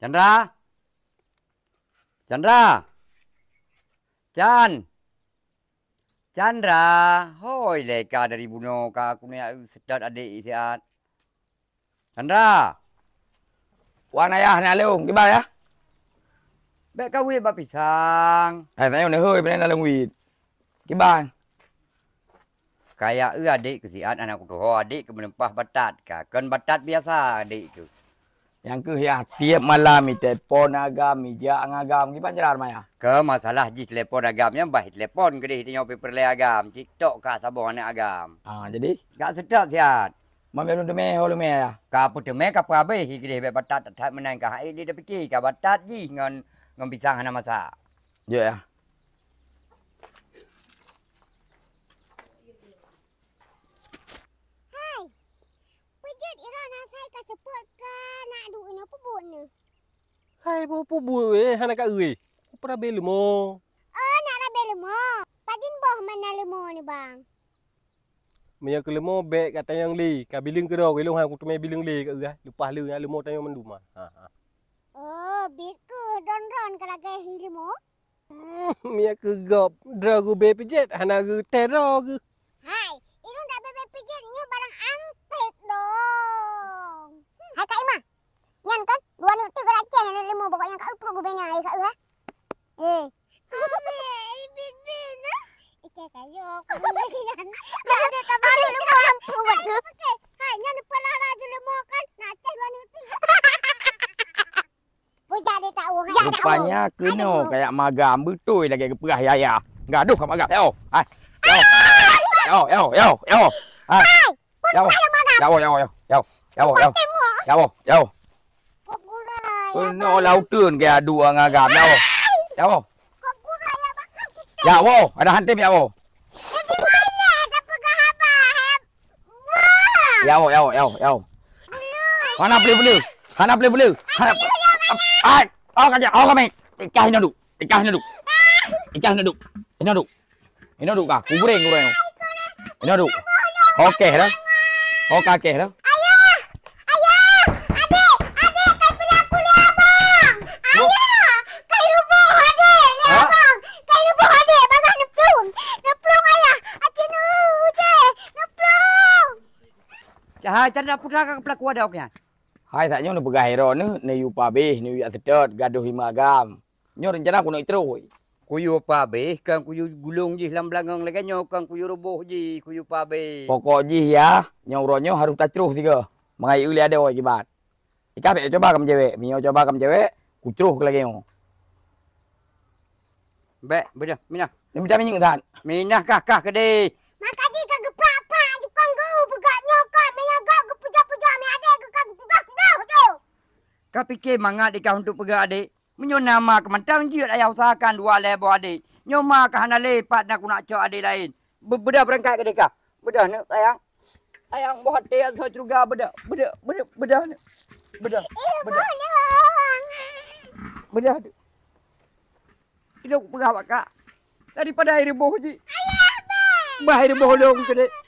Chandra. Chandra. Chan. Chandra. Hoi leka dari bunuh ka aku ni sedat adik isiat. Chandra. Wan ayah ni alung, giba ya. Bek kau wit bab pisang. Hai eh, tanya ni hoi benar alung wit. Giba. Kayak eu eh, adik ke siat anak aku tu. Ho oh, adik ke menempah batat ka. Kan batat biasa adik ke. Yang ke ya tiap malam mi telefon agam dia jak agam ki panjaran maya. Ke masalah ji telefon agamnya, yang baik telefon gede dia nyopi perle agam TikTok ka sabuh agam. Ah jadi ya? Tak sedap sihat. Mami de me holu me ya. Kapu putu me ka pabe hi gede be patat tat menang ka ai de pikir ka batat ji ngan ngan bisang ana masa. Yo ya, ya. Eh, apa bone? Hai, apa apa bone? Hai nak kau eh? Kau pernah beli mo? Eh, nak ada beli mo? Padin boh mana lemo ni bang? Mereka ke lemo bek kata yang li, kabiling ke dok, ilung hang kutu biling li ke eh. Lepas lu yang lemo tanya mandu mah. Ha ha. Oh, bek ke don don ke lagi hili mo? Mia ke gop, dragu bepijet, hana ke teror ke? Hai, ilung dah bepijet ni barang angk 고뱅아 이거 으아 예 cái cái dạ vô cũng như thế này nó để tao bắt được nó con không bắt được cái hai nhà nó pala ra cho nó mua con nó chạy vào nó bây giờ để tao uống rupanya kuno kayak magam betul lagi kepegah ya ya gaduh kamu agak yo ai yo yo yo yo ai yo yo yo yo yo yo yo yo yo Kau nak no, lautan ke adu dengan agam. Ya, wo. Ya, wo. Ya, wo. Ada hantim, ya, wo. Ya, wo, ya, wo, ya, wo. Ya, wo. Hana beli beli. Hana beli beli. Hana beli. Ah, Ai, oh kaki, oh kami. Ikan hina duk. Ikan hina duk. Ikan hina duk. Hina duk. Hina duk kah? Kuburin, kuburin. Hina duk. Okey, lah. Okey, lah. Ah, janda putra ke kan pelaku ada oknya. Hai tak nyono pegah hero ni, ni yu pa beh, ni yu atedot, gaduh hima agam. Nyo rencana aku nak itu. Kuyu pa beh, kan kuyu gulung jih lam belangang lagi nyo kan kuyu roboh je, kuyu pa beh. Pokok jih ya, nyo ronyo harus tak terus tiga. Mengai uli ada oi gibat. Ika be coba kam jewe, minyo coba kam jewe, ku terus lagi nyo. Be, beda, minah. Ni beda minyo kan. Minah kah kah kedih. Kau fikir mangat di kau untuk pegang adik. Menyo nama ke mantan jiat ayah usahakan dua lebo adik. Nyo ma ke hana lepat nak nak cok adik lain. Beda berangkat ke dekah? Beda ni sayang. Ayang buat hati yang saya juga beda. Beda, beda, beda ni. Beda, beda. Beda ni. Ini aku pegang pak kak. Daripada air reboh je. Ayah, bang. Bah air reboh dong ke dek.